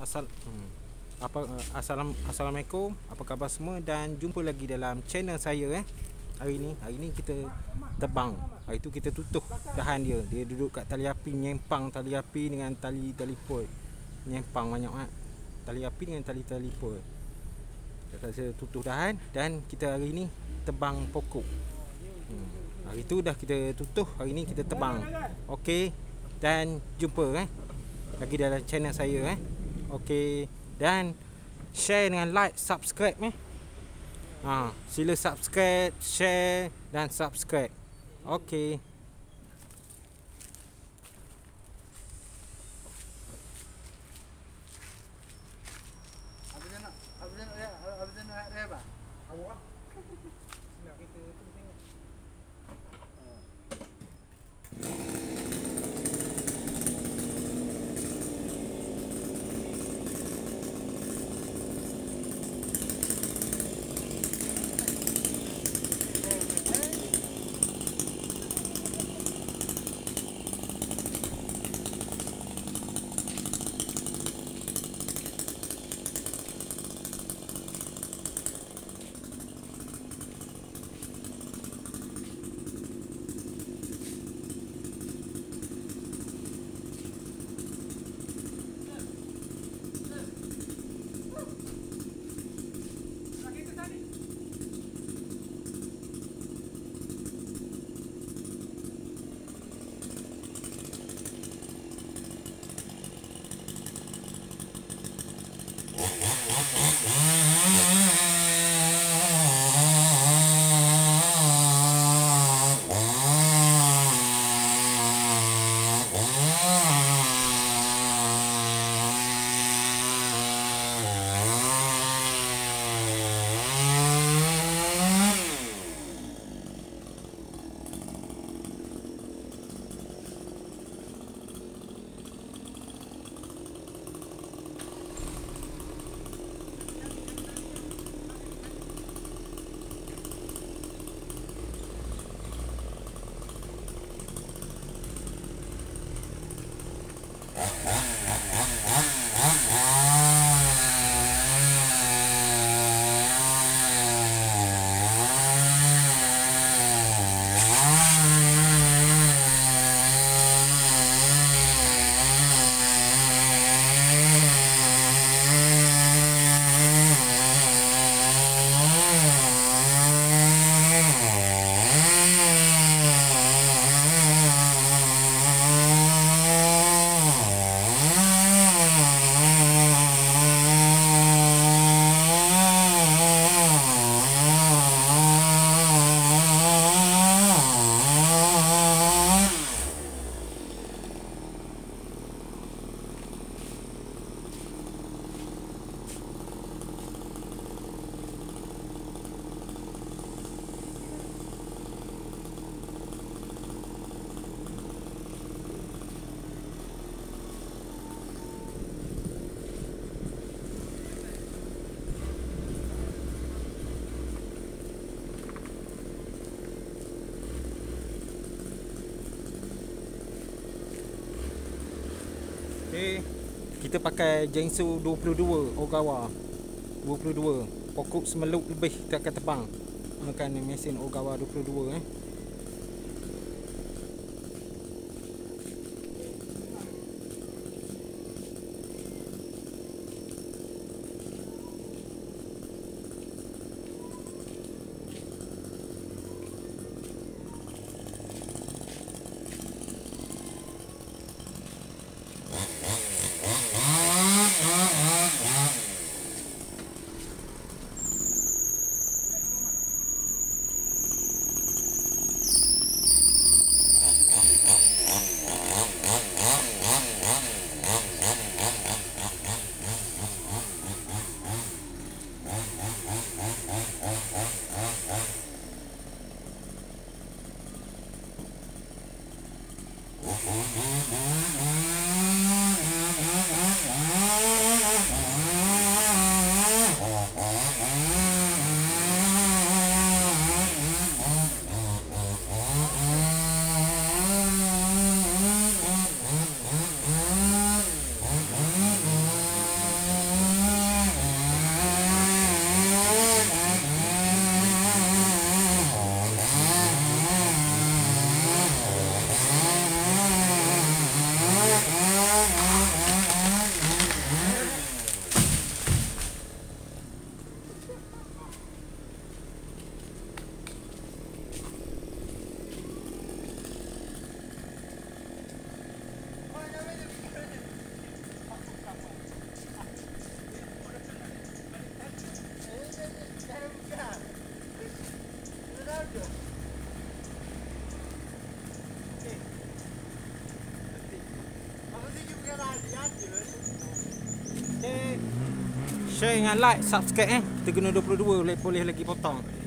Assal hmm. apa uh, assalam assalamualaikum apa khabar semua dan jumpa lagi dalam channel saya eh hari ni hari ni kita tebang hari tu kita tutup dahan dia dia duduk kat tali api nyempang tali api dengan tali tali pot nyempang banyak kan tali api dengan tali tali pot kita saya tutup dahan dan kita hari ni tebang pokok hmm. hari tu dah kita tutup hari ni kita tebang okey dan jumpa eh lagi dalam channel saya eh Okay Dan Share dengan like Subscribe eh ha, Sila subscribe Share Dan subscribe Okay Okey. Kita pakai Jensu 22 Ogawa. 22. Pokok semeluk lebih tak akan tebang. Menggunakan mesin Ogawa 22 eh. Eh, share dengan like, subscribe eh. Kita guna 22 boleh boleh lagi potong.